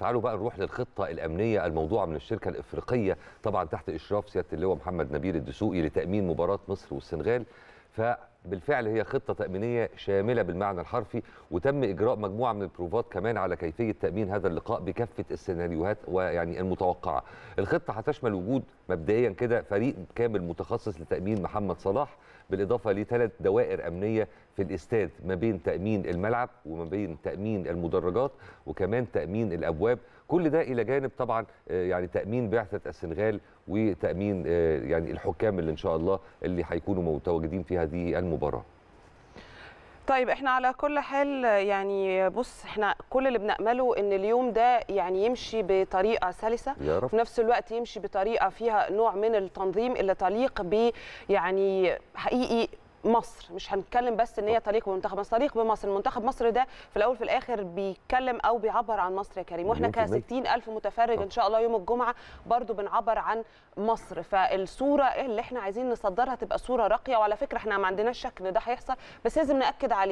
تعالوا بقى نروح للخطه الامنيه الموضوعه من الشركه الافريقيه طبعا تحت اشراف سياده اللواء محمد نبيل الدسوقي لتامين مباراه مصر والسنغال فبالفعل هي خطه تامينيه شامله بالمعنى الحرفي وتم اجراء مجموعه من البروفات كمان على كيفيه تامين هذا اللقاء بكافه السيناريوهات ويعني المتوقعه الخطه هتشمل وجود مبدئيا كده فريق كامل متخصص لتامين محمد صلاح بالاضافه لثلاث دوائر امنيه في الاستاد ما بين تامين الملعب وما بين تامين المدرجات وكمان تامين الابواب كل ده الى جانب طبعا آه، يعني تامين بعثه السنغال وتامين آه، يعني الحكام اللي ان شاء الله اللي هيكونوا متواجدين في هذه المباراه طيب احنا على كل حال يعني بص احنا كل اللي بنأمله ان اليوم ده يعني يمشي بطريقه سلسه يا رب. في نفس الوقت يمشي بطريقه فيها نوع من التنظيم اللي تليق ب يعني حقيقي مصر مش هنتكلم بس ان هي طريق بمنتخب مصر طريق بمصر منتخب مصر ده في الاول في الاخر بيتكلم او بيعبر عن مصر يا كريم واحنا ك ألف متفرج آه. ان شاء الله يوم الجمعه برضو بنعبر عن مصر فالصوره اللي احنا عايزين نصدرها تبقى صوره راقيه وعلى فكره احنا ما عندناش شك ان ده هيحصل بس لازم ناكد عليه